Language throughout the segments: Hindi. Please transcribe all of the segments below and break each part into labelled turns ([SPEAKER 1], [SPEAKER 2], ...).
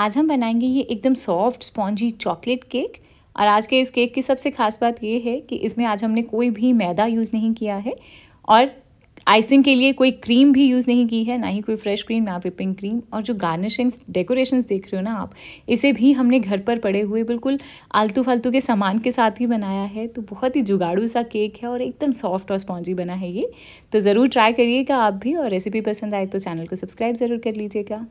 [SPEAKER 1] आज हम बनाएंगे ये एकदम सॉफ्ट स्पॉन्जी चॉकलेट केक और आज के इस केक की सबसे खास बात ये है कि इसमें आज हमने कोई भी मैदा यूज़ नहीं किया है और आइसिंग के लिए कोई क्रीम भी यूज़ नहीं की है ना ही कोई फ्रेश क्रीम ना विपिंग क्रीम और जो गार्निशिंग्स डेकोरेशंस देख रहे हो ना आप इसे भी हमने घर पर पड़े हुए बिल्कुल आलतू फालतू के सामान के साथ ही बनाया है तो बहुत ही जुगाड़ू सा केक है और एकदम सॉफ्ट और स्पॉन्जी बना है ये तो ज़रूर ट्राई करिएगा आप भी और रेसिपी पसंद आए तो चैनल को सब्सक्राइब ज़रूर कर लीजिएगा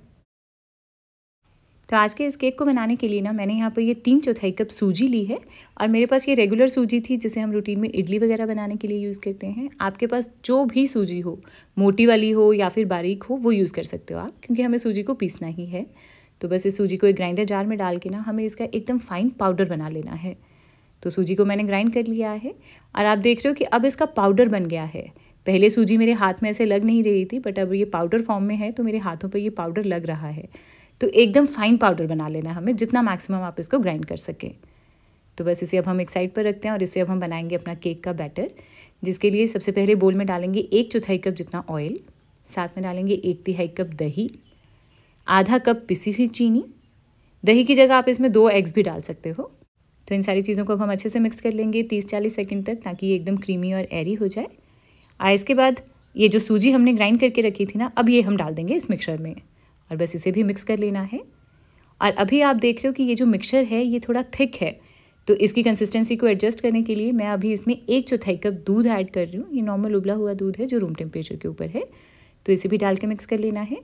[SPEAKER 1] तो आज के इस केक को बनाने के लिए ना मैंने यहाँ पर ये तीन चौथाई कप सूजी ली है और मेरे पास ये रेगुलर सूजी थी जिसे हम रूटीन में इडली वगैरह बनाने के लिए यूज़ करते हैं आपके पास जो भी सूजी हो मोटी वाली हो या फिर बारीक हो वो यूज़ कर सकते हो आप क्योंकि हमें सूजी को पीसना ही है तो बस इस सूजी को एक ग्राइंडर जार में डाल के ना हमें इसका एकदम फाइन पाउडर बना लेना है तो सूजी को मैंने ग्राइंड कर लिया है और आप देख रहे हो कि अब इसका पाउडर बन गया है पहले सूजी मेरे हाथ में ऐसे लग नहीं रही थी बट अब ये पाउडर फॉर्म में है तो मेरे हाथों पर ये पाउडर लग रहा है तो एकदम फाइन पाउडर बना लेना हमें जितना मैक्सिमम आप इसको ग्राइंड कर सकें तो बस इसे अब हम एक साइड पर रखते हैं और इसे अब हम बनाएंगे अपना केक का बैटर जिसके लिए सबसे पहले बोल में डालेंगे एक चौथाई कप जितना ऑयल साथ में डालेंगे एक तिहाई कप दही आधा कप पिसी हुई चीनी दही की जगह आप इसमें दो एग्स भी डाल सकते हो तो इन सारी चीज़ों को अब हम अच्छे से मिक्स कर लेंगे तीस चालीस सेकेंड तक ताकि ये एकदम क्रीमी और एरी हो जाए और इसके बाद ये जो सूजी हमने ग्राइंड करके रखी थी ना अब ये हम डाल देंगे इस मिक्सर में और बस इसे भी मिक्स कर लेना है और अभी आप देख रहे हो कि ये जो मिक्सर है ये थोड़ा थिक है तो इसकी कंसिस्टेंसी को एडजस्ट करने के लिए मैं अभी इसमें एक चौथाई कप दूध ऐड कर रही हूँ ये नॉर्मल उबला हुआ दूध है जो रूम टेम्परेचर के ऊपर है तो इसे भी डाल के मिक्स कर लेना है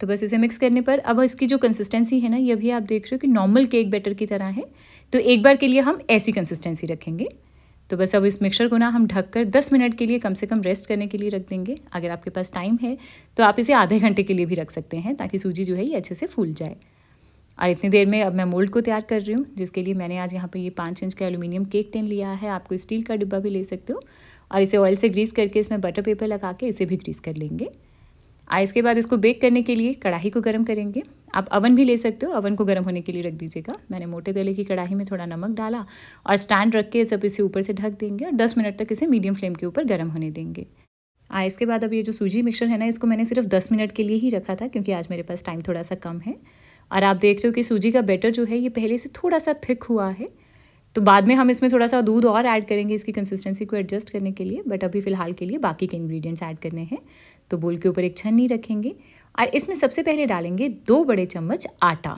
[SPEAKER 1] तो बस इसे मिक्स करने पर अब इसकी जो कंसिस्टेंसी है ना ये भी आप देख रहे हो कि नॉर्मल केक बैटर की तरह है तो एक बार के लिए हम ऐसी कंसिस्टेंसी रखेंगे तो बस अब इस मिक्सर को ना हम ढक कर दस मिनट के लिए कम से कम रेस्ट करने के लिए रख देंगे अगर आपके पास टाइम है तो आप इसे आधे घंटे के लिए भी रख सकते हैं ताकि सूजी जो है ये अच्छे से फूल जाए और इतनी देर में अब मैं मोल्ड को तैयार कर रही हूँ जिसके लिए मैंने आज यहाँ पर ये पाँच इंच का एलुमिनियम केक टेन लिया है आपको स्टील का डिब्बा भी ले सकते हो और इसे ऑयल से ग्रीस करके इसमें बटर पेपर लगा के इसे भी ग्रीस कर लेंगे आ इसके बाद इसको बेक करने के लिए कढ़ाई को गर्म करेंगे आप अवन भी ले सकते हो अवन को गर्म होने के लिए रख दीजिएगा मैंने मोटे तले की कढ़ाई में थोड़ा नमक डाला और स्टैंड रख के सब इसे ऊपर से ढक देंगे और दस मिनट तक इसे मीडियम फ्लेम के ऊपर गर्म होने देंगे आ इसके बाद अब ये जो सूजी मिक्सर है ना इसको मैंने सिर्फ दस मिनट के लिए ही रखा था क्योंकि आज मेरे पास टाइम थोड़ा सा कम है और आप देख रहे हो कि सूजी का बैटर जो है ये पहले से थोड़ा सा थिक हुआ है तो बाद में हम इसमें थोड़ा सा दूध और ऐड करेंगे इसकी कंसिस्टेंसी को एडजस्ट करने के लिए बट अभी फ़िलहाल के लिए बाकी के इंग्रेडिएंट्स ऐड करने हैं तो बोल के ऊपर एक छन्नी रखेंगे और इसमें सबसे पहले डालेंगे दो बड़े चम्मच आटा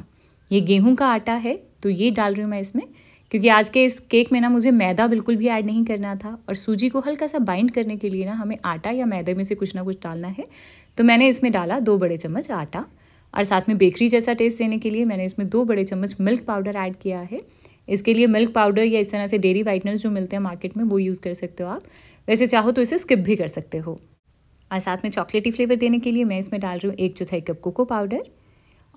[SPEAKER 1] ये गेहूं का आटा है तो ये डाल रही हूँ मैं इसमें क्योंकि आज के इस केक में ना मुझे मैदा बिल्कुल भी ऐड नहीं करना था और सूजी को हल्का सा बाइंड करने के लिए ना हमें आटा या मैदे में से कुछ ना कुछ डालना है तो मैंने इसमें डाला दो बड़े चम्मच आटा और साथ में बेकरी जैसा टेस्ट देने के लिए मैंने इसमें दो बड़े चम्मच मिल्क पाउडर ऐड किया है इसके लिए मिल्क पाउडर या इस तरह से डेरी वाइटनर्स जो मिलते हैं मार्केट में वो यूज़ कर सकते हो आप वैसे चाहो तो इसे स्किप भी कर सकते हो और साथ में चॉकलेटी फ्लेवर देने के लिए मैं इसमें डाल रही हूँ एक चौथाई कप कोको पाउडर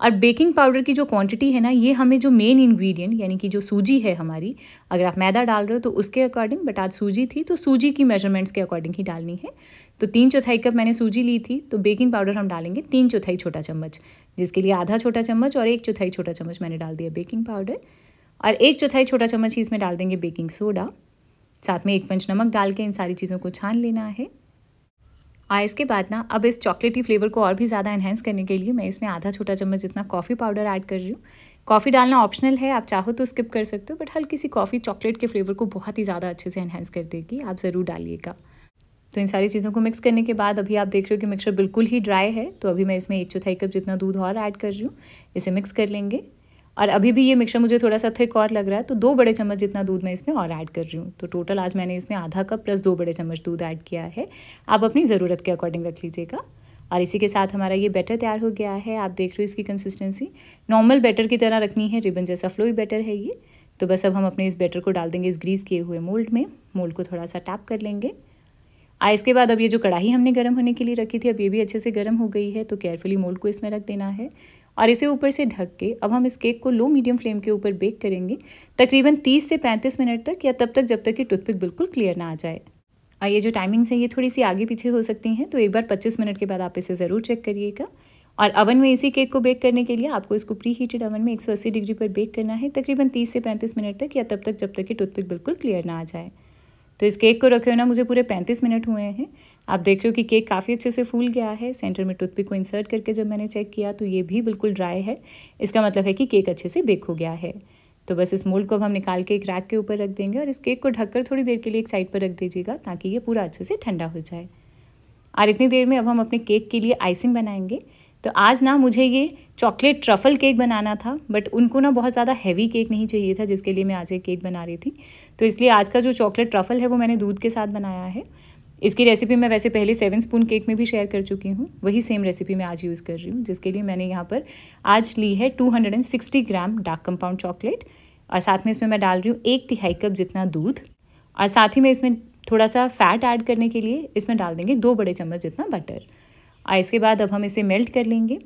[SPEAKER 1] और बेकिंग पाउडर की जो क्वांटिटी है ना ये हमें जो मेन इंग्रेडिएंट यानी कि जो सूजी है हमारी अगर आप मैदा डाल रहे हो तो उसके अकॉर्डिंग बट आज सूजी थी तो सूजी की मेजरमेंट्स के अकॉर्डिंग ही डालनी है तो तीन चौथाई कप मैंने सूजी ली थी तो बेकिंग पाउडर हम डालेंगे तीन चौथाई छोटा चम्मच जिसके लिए आधा छोटा चम्मच और एक चौथाई छोटा चम्मच मैंने डाल दिया बेकिंग पाउडर और एक चौथाई छोटा चम्मच ही इसमें डाल देंगे बेकिंग सोडा साथ में एक पंच नमक डाल के इन सारी चीज़ों को छान लेना है और इसके बाद ना अब इस चॉकलेटी फ्लेवर को और भी ज़्यादा एनहेंस करने के लिए मैं इसमें आधा छोटा चम्मच जितना कॉफ़ी पाउडर ऐड कर रही हूँ कॉफ़ी डालना ऑप्शनल है आप चाहो तो स्किप कर सकते हो बट हल्की सी कॉफ़ी चॉकलेट के फ्लेवर को बहुत ही ज़्यादा अच्छे से एनहेंस कर देगी आप ज़रूर डालिएगा तो इन सारी चीज़ों को मिक्स करने के बाद अभी आप देख रहे हो कि मिक्सर बिल्कुल ही ड्राई है तो अभी मैं इसमें एक चौथाई कप जितना दूध और ऐड कर रही हूँ इसे मिक्स कर लेंगे और अभी भी ये मिक्सर मुझे थोड़ा सा थिक और लग रहा है तो दो बड़े चम्मच जितना दूध मैं इसमें और ऐड कर रही हूँ तो टोटल आज मैंने इसमें आधा कप प्लस दो बड़े चम्मच दूध ऐड किया है आप अपनी ज़रूरत के अकॉर्डिंग रख लीजिएगा और इसी के साथ हमारा ये बैटर तैयार हो गया है आप देख रहे हो इसकी कंसिस्टेंसी नॉर्मल बैटर की तरह रखनी है रिबन जैसा फ्लोई बैटर है ये तो बस अब हम अपने इस बैटर को डाल देंगे इस ग्रीस किए हुए मोल्ड में मोल्ड को थोड़ा सा टैप कर लेंगे आ इसके बाद अब ये जो कढ़ाई हमने गर्म होने के लिए रखी थी अब ये भी अच्छे से गर्म हो गई है तो केयरफुली मोल्ड को इसमें रख देना है और इसे ऊपर से ढक के अब हम इस केक को लो मीडियम फ्लेम के ऊपर बेक करेंगे तकरीबन 30 से 35 मिनट तक या तब तक जब तक कि टूथपिक बिल्कुल क्लियर ना आ जाए और ये जो टाइमिंग्स हैं ये थोड़ी सी आगे पीछे हो सकती हैं तो एक बार पच्चीस मिनट के बाद आप इसे ज़रूर चेक करिएगा और अवन में इसी केक को बेक करने के लिए आपको इसको प्री हीटेड अवन में 180 डिग्री पर बेक करना है तकरीबन 30 से 35 मिनट तक या तब तक जब तक कि टूथपिक बिल्कुल क्लियर ना आ जाए तो इस केक को रखे हुए ना मुझे पूरे पैंतीस मिनट हुए हैं आप देख रहे हो कि केक काफ़ी अच्छे से फूल गया है सेंटर में टूथपिक को इंसर्ट करके जब मैंने चेक किया तो ये भी बिल्कुल ड्राई है इसका मतलब है कि केक अच्छे से बेक हो गया है तो बस इस मोल्ड को अब हम निकाल के एक रैक के ऊपर रख देंगे और इस केक को ढककर थोड़ी देर के लिए एक साइड पर रख दीजिएगा ताकि ये पूरा अच्छे से ठंडा हो जाए और इतनी देर में अब हम अपने केक के लिए आइसिंग बनाएंगे तो आज ना मुझे ये चॉकलेट ट्रफल केक बनाना था बट उनको ना बहुत ज़्यादा हैवी केक नहीं चाहिए था जिसके लिए मैं आज एक केक बना रही थी तो इसलिए आज का जो चॉकलेट ट्रफल है वो मैंने दूध के साथ बनाया है इसकी रेसिपी मैं वैसे पहले सेवन स्पून केक में भी शेयर कर चुकी हूँ वही सेम रेसिपी मैं आज यूज़ कर रही हूँ जिसके लिए मैंने यहाँ पर आज ली है two gram dark compound chocolate और साथ में इसमें मैं डाल रही हूँ एक तिहाई कप जितना दूध और साथ ही में इसमें थोड़ा सा फैट ऐड करने के लिए इसमें डाल देंगे दो बड़े चम्मच जितना बटर और इसके बाद अब हम इसे मेल्ट कर लेंगे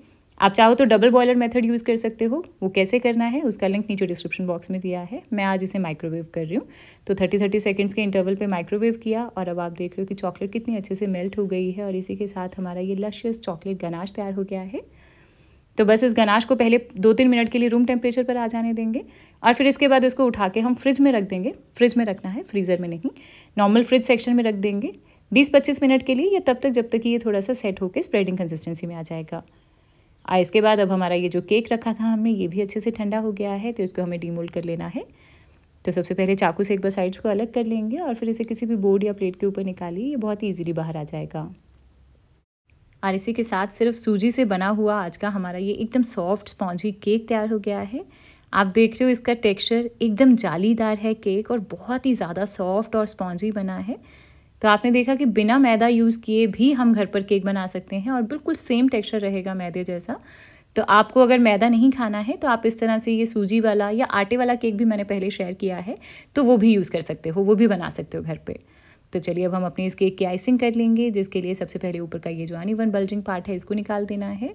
[SPEAKER 1] आप चाहो तो डबल बॉयलर मेथड यूज़ कर सकते हो वो कैसे करना है उसका लिंक नीचे डिस्क्रिप्शन बॉक्स में दिया है मैं आज इसे माइक्रोवेव कर रही हूँ तो थर्टी थर्टी सेकेंड्स के इंटरवल पे माइक्रोवेव किया और अब आप देख रहे हो कि चॉकलेट कितनी अच्छे से मेल्ट हो गई है और इसी के साथ हमारा ये लशियस चॉकलेट गनाश तैयार हो गया है तो बस इस गनाश को पहले दो तीन मिनट के लिए रूम टेम्परेचर पर आ जाने देंगे और फिर इसके बाद इसको उठा के हम फ्रिज में रख देंगे फ्रिज में रखना है फ्रीज़र में नहीं नॉर्मल फ्रिज सेक्शन में रख देंगे 20-25 मिनट के लिए या तब तक जब तक ये थोड़ा सा सेट होकर स्प्रेडिंग कंसिस्टेंसी में आ जाएगा और इसके बाद अब हमारा ये जो केक रखा था हमने ये भी अच्छे से ठंडा हो गया है तो इसको हमें डीमोल्ड कर लेना है तो सबसे पहले चाकू से एक बार साइड्स को अलग कर लेंगे और फिर इसे किसी भी बोर्ड या प्लेट के ऊपर निकालिए ये बहुत ईजिली बाहर आ जाएगा और इसी के साथ सिर्फ सूजी से बना हुआ आज का हमारा ये एकदम सॉफ्ट स्पॉन्जी केक तैयार हो गया है आप देख रहे हो इसका टेक्सचर एकदम जालीदार है केक और बहुत ही ज़्यादा सॉफ्ट और स्पॉन्जी बना है तो आपने देखा कि बिना मैदा यूज़ किए भी हम घर पर केक बना सकते हैं और बिल्कुल सेम टेक्सचर रहेगा मैदे जैसा तो आपको अगर मैदा नहीं खाना है तो आप इस तरह से ये सूजी वाला या आटे वाला केक भी मैंने पहले शेयर किया है तो वो भी यूज़ कर सकते हो वो भी बना सकते हो घर पर तो चलिए अब हम अपने इस केक की आइसिंग कर लेंगे जिसके लिए सबसे पहले ऊपर का ये जो आनी वन बल्जिंग पार्ट है इसको निकाल देना है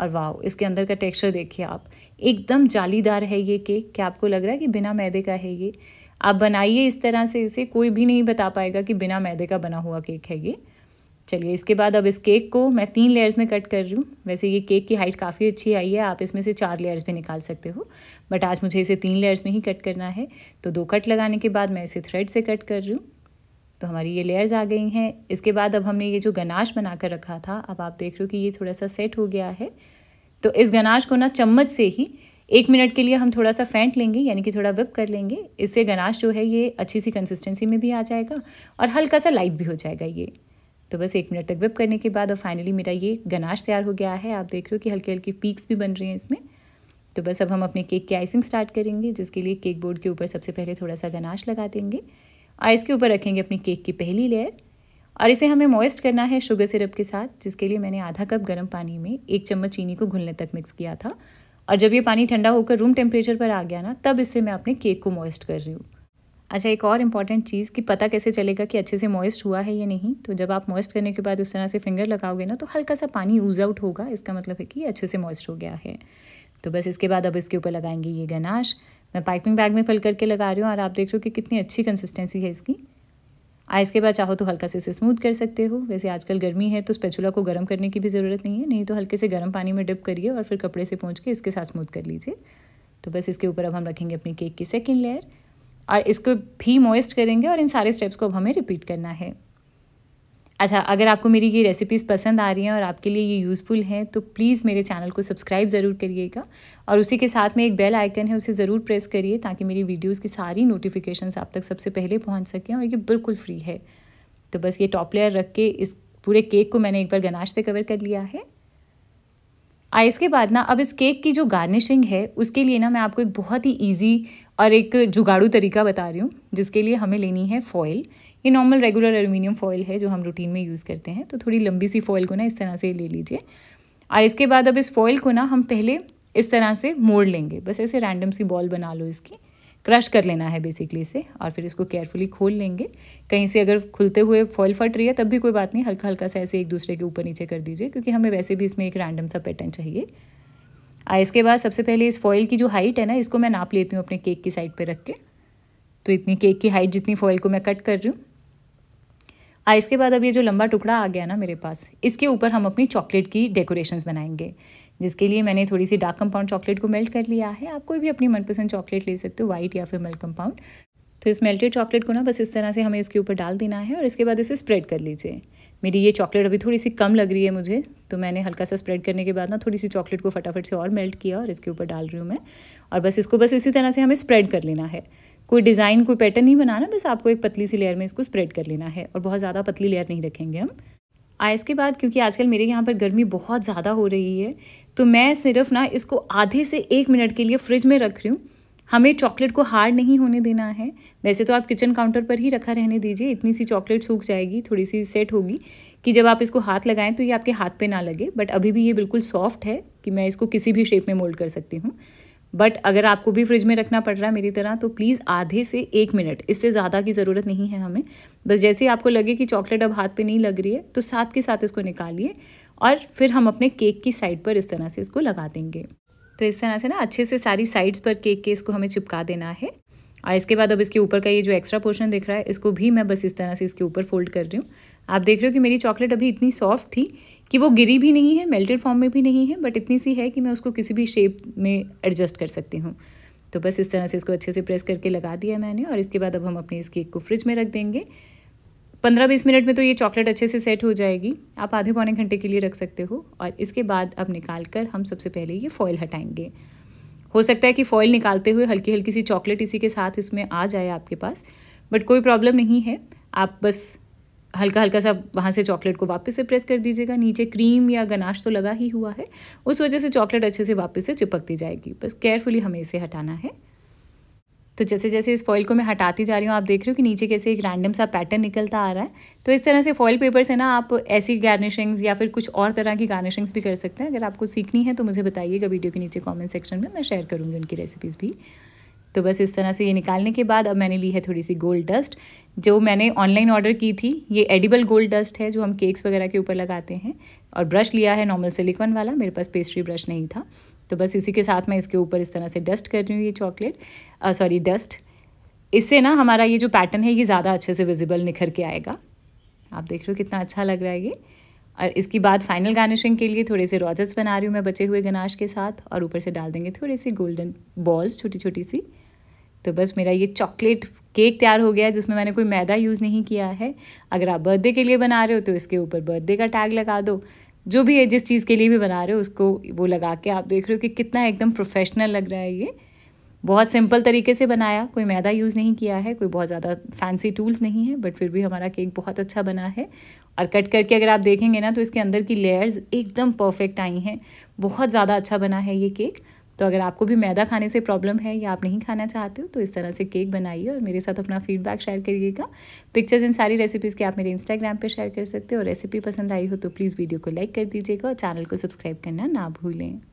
[SPEAKER 1] और वाह इसके अंदर का टेक्सचर देखिए आप एकदम जालीदार है ये केक क्या आपको लग रहा है कि बिना मैदे का है ये आप बनाइए इस तरह से इसे कोई भी नहीं बता पाएगा कि बिना मैदे का बना हुआ केक है ये चलिए इसके बाद अब इस केक को मैं तीन लेयर्स में कट कर रही हूँ वैसे ये केक की हाइट काफ़ी अच्छी आई है आप इसमें से चार लेयर्स भी निकाल सकते हो बट आज मुझे इसे तीन लेयर्स में ही कट करना है तो दो कट लगाने के बाद मैं इसे थ्रेड से कट कर रही हूँ तो हमारी ये लेयर्स आ गई हैं इसके बाद अब हमने ये जो गनाश बना कर रखा था अब आप देख रहे हो कि ये थोड़ा सा सेट हो गया है तो इस गनाश को ना चम्मच से ही एक मिनट के लिए हम थोड़ा सा फेंट लेंगे यानी कि थोड़ा विप कर लेंगे इससे गनाश जो है ये अच्छी सी कंसिस्टेंसी में भी आ जाएगा और हल्का सा लाइट भी हो जाएगा ये तो बस एक मिनट तक विप करने के बाद और फाइनली मेरा ये गनाश तैयार हो गया है आप देख रहे हो कि हल्की हल्की पीक्स भी बन रही हैं इसमें तो बस अब हम अपने केक की आइसिंग स्टार्ट करेंगे जिसके लिए केक बोर्ड के ऊपर सबसे पहले थोड़ा सा गनाश लगा देंगे और इसके ऊपर रखेंगे अपनी केक की पहली लेयर और इसे हमें मॉइस्ट करना है शुगर सिरप के साथ जिसके लिए मैंने आधा कप गर्म पानी में एक चम्मच चीनी को घुलने तक मिक्स किया था और जब ये पानी ठंडा होकर रूम टेम्परेचर पर आ गया ना तब इससे मैं अपने केक को मॉइस्ट कर रही हूँ अच्छा एक और इम्पॉर्टेंट चीज़ कि पता कैसे चलेगा कि अच्छे से मॉइस्ट हुआ है या नहीं तो जब आप मॉइस्ट करने के बाद उस तरह से फिंगर लगाओगे ना तो हल्का सा पानी यूज़ आउट होगा इसका मतलब है कि ये अच्छे से मॉइस्ट हो गया है तो बस इसके बाद अब इसके ऊपर लगाएंगे ये गनाश मैं पाइपिंग बैग में फिल करके लगा रही हूँ और आप देख रहे हो कि कितनी अच्छी कंसिस्टेंसी है इसकी आइस के बाद चाहो तो हल्का से इसे स्मूथ कर सकते हो वैसे आजकल गर्मी है तो स्पेचुला को गर्म करने की भी ज़रूरत नहीं है नहीं तो हल्के से गर्म पानी में डिप करिए और फिर कपड़े से पहुँच के इसके साथ स्मूथ कर लीजिए तो बस इसके ऊपर अब हम रखेंगे अपनी केक की सेकेंड लेयर और इसको भी मॉइस्ट करेंगे और इन सारे स्टेप्स को अब हमें रिपीट करना है अच्छा अगर आपको मेरी ये रेसिपीज़ पसंद आ रही हैं और आपके लिए ये यूज़फुल हैं तो प्लीज़ मेरे चैनल को सब्सक्राइब ज़रूर करिएगा और उसी के साथ में एक बेल आइकन है उसे ज़रूर प्रेस करिए ताकि मेरी वीडियोज़ की सारी नोटिफिकेशंस आप तक सबसे पहले पहुँच सकें और ये बिल्कुल फ्री है तो बस ये टॉप लेयर रख के इस पूरे केक को मैंने एक बार गनाश से कवर कर लिया है आ इसके बाद ना अब इस केक की जो गार्निशिंग है उसके लिए ना मैं आपको एक बहुत ही ईजी और एक जुगाड़ू तरीका बता रही हूँ जिसके लिए हमें लेनी है फॉयल ये नॉर्मल रेगुलर एल्यूमिनियम फॉयल है जो हम रूटीन में यूज़ करते हैं तो थोड़ी लंबी सी फॉयल को ना इस तरह से ले लीजिए और इसके बाद अब इस फॉयल को ना हम पहले इस तरह से मोड़ लेंगे बस ऐसे रैंडम सी बॉल बना लो इसकी क्रश कर लेना है बेसिकली इसे और फिर इसको केयरफुली खोल लेंगे कहीं से अगर खुलते हुए फॉल फट रही है तब भी कोई बात नहीं हल्का हल्का सा ऐसे एक दूसरे के ऊपर नीचे कर दीजिए क्योंकि हमें वैसे भी इसमें एक रैंडम सा पैटर्न चाहिए आ इसके बाद सबसे पहले इस फॉयल की जो हाइट है ना इसको मैं नाप लेती हूँ अपने केक की साइड पर रख के तो इतनी केक की हाइट जितनी फॉयल को मैं कट कर रही हूँ आ इसके बाद अब ये जो लंबा टुकड़ा आ गया ना मेरे पास इसके ऊपर हम अपनी चॉकलेट की डेकोरेशंस बनाएंगे जिसके लिए मैंने थोड़ी सी डार्क कंपाउंड चॉकलेट को मेल्ट कर लिया है आप कोई भी अपनी मनपसंद चॉकलेट ले सकते हो वाइट या फिर मिल्क कंपाउंड तो इस मेल्टेड चॉकलेट को ना बस इस तरह से हमें इसके ऊपर डाल देना है और इसके बाद इसे स्प्रेड कर लीजिए मेरी ये चॉकलेट अभी थोड़ी सी कम लग रही है मुझे तो मैंने हल्का सा स्प्रेड करने के बाद ना थोड़ी सी चॉकलेट को फटाफट से और मेल्ट किया और इसके ऊपर डाल रही हूँ मैं और बस इसको बस इसी तरह से हमें स्प्रेड कर लेना है कोई डिज़ाइन कोई पैटर्न नहीं बनाना बस आपको एक पतली सी लेयर में इसको स्प्रेड कर लेना है और बहुत ज़्यादा पतली लेयर नहीं रखेंगे हम आ इसके बाद क्योंकि आजकल मेरे यहाँ पर गर्मी बहुत ज़्यादा हो रही है तो मैं सिर्फ ना इसको आधे से एक मिनट के लिए फ्रिज में रख रही हूँ हमें चॉकलेट को हार्ड नहीं होने देना है वैसे तो आप किचन काउंटर पर ही रखा रहने दीजिए इतनी सी चॉकलेट सूख जाएगी थोड़ी सी सेट होगी कि जब आप इसको हाथ लगाएं तो ये आपके हाथ पे ना लगे बट अभी भी ये बिल्कुल सॉफ्ट है कि मैं इसको किसी भी शेप में मोल्ड कर सकती हूँ बट अगर आपको भी फ्रिज में रखना पड़ रहा है मेरी तरह तो प्लीज़ आधे से एक मिनट इससे ज़्यादा की ज़रूरत नहीं है हमें बस जैसे ही आपको लगे कि चॉकलेट अब हाथ पे नहीं लग रही है तो साथ के साथ इसको निकालिए और फिर हम अपने केक की साइड पर इस तरह से इसको लगा देंगे तो इस तरह से ना अच्छे से सारी साइड्स पर केक के इसको हमें चिपका देना है और इसके बाद अब इसके ऊपर का ये जो एक्स्ट्रा पोर्शन दिख रहा है इसको भी मैं बस इस तरह से इसके ऊपर फोल्ड कर रही हूँ आप देख रहे हो कि मेरी चॉकलेट अभी इतनी सॉफ्ट थी कि वो गिरी भी नहीं है मेल्टेड फॉर्म में भी नहीं है बट इतनी सी है कि मैं उसको किसी भी शेप में एडजस्ट कर सकती हूँ तो बस इस तरह से इसको अच्छे से प्रेस करके लगा दिया मैंने और इसके बाद अब हम अपने इस केक को फ्रिज में रख देंगे पंद्रह बीस मिनट में तो ये चॉकलेट अच्छे से सेट हो जाएगी आप आधे पौने घंटे के लिए रख सकते हो और इसके बाद अब निकाल कर हम सबसे पहले ये फॉइल हटाएंगे हो सकता है कि फॉइल निकालते हुए हल्की हल्की सी चॉकलेट इसी के साथ इसमें आ जाए आपके पास बट कोई प्रॉब्लम नहीं है आप बस हल्का हल्का सा वहाँ से चॉकलेट को वापस से प्रेस कर दीजिएगा नीचे क्रीम या गनाश तो लगा ही हुआ है उस वजह से चॉकलेट अच्छे से वापस से चिपकती जाएगी बस केयरफुली हमें इसे हटाना है तो जैसे जैसे इस फॉइल को मैं हटाती जा रही हूँ आप देख रहे हो कि नीचे कैसे एक रैंडम सा पैटर्न निकलता आ रहा है तो इस तरह से फॉइल पेपर से ना आप ऐसी गार्निशिंग्स या फिर कुछ और तरह की गार्निशिंग्स भी कर सकते हैं अगर आपको सीखनी है तो मुझे बताइएगा वीडियो के नीचे कॉमेंट सेक्शन में मैं शेयर करूँगी उनकी रेसिपीज़ भी तो बस इस तरह से ये निकालने के बाद अब मैंने ली है थोड़ी सी गोल्ड डस्ट जो मैंने ऑनलाइन ऑर्डर की थी ये एडिबल गोल्ड डस्ट है जो हम केक्स वगैरह के ऊपर लगाते हैं और ब्रश लिया है नॉर्मल सिलिकॉन वाला मेरे पास पेस्ट्री ब्रश नहीं था तो बस इसी के साथ मैं इसके ऊपर इस तरह से डस्ट कर रही हूँ ये चॉकलेट सॉरी डस्ट इससे ना हमारा ये जो पैटर्न है ये ज़्यादा अच्छे से विजिबल निखर के आएगा आप देख रहे हो कितना अच्छा लग रहा है ये और इसके बाद फाइनल गार्निशिंग के लिए थोड़े से रोजेस बना रही हूँ मैं बचे हुए गनाश के साथ और ऊपर से डाल देंगे थोड़े से गोल्डन बॉल्स छोटी छोटी सी तो बस मेरा ये चॉकलेट केक तैयार हो गया है जिसमें मैंने कोई मैदा यूज़ नहीं किया है अगर आप बर्थडे के लिए बना रहे हो तो इसके ऊपर बर्थडे का टैग लगा दो जो भी है जिस चीज़ के लिए भी बना रहे हो उसको वो लगा के आप देख रहे हो कि कितना एकदम प्रोफेशनल लग रहा है ये बहुत सिंपल तरीके से बनाया कोई मैदा यूज़ नहीं किया है कोई बहुत ज़्यादा फैंसी टूल्स नहीं है बट फिर भी हमारा केक बहुत अच्छा बना है और कट करके अगर आप देखेंगे ना तो इसके अंदर की लेयर्स एकदम परफेक्ट आई हैं बहुत ज़्यादा अच्छा बना है ये केक तो अगर आपको भी मैदा खाने से प्रॉब्लम है या आप नहीं खाना चाहते हो तो इस तरह से केक बनाइए और मेरे साथ अपना फीडबैक शेयर करिएगा पिक्चर्स इन सारी रेसिपीज़ के आप मेरे इंस्टाग्राम पर शेयर कर सकते हो और रेसिपी पसंद आई हो तो प्लीज़ वीडियो को लाइक कर दीजिएगा और चैनल को सब्सक्राइब करना ना भूलें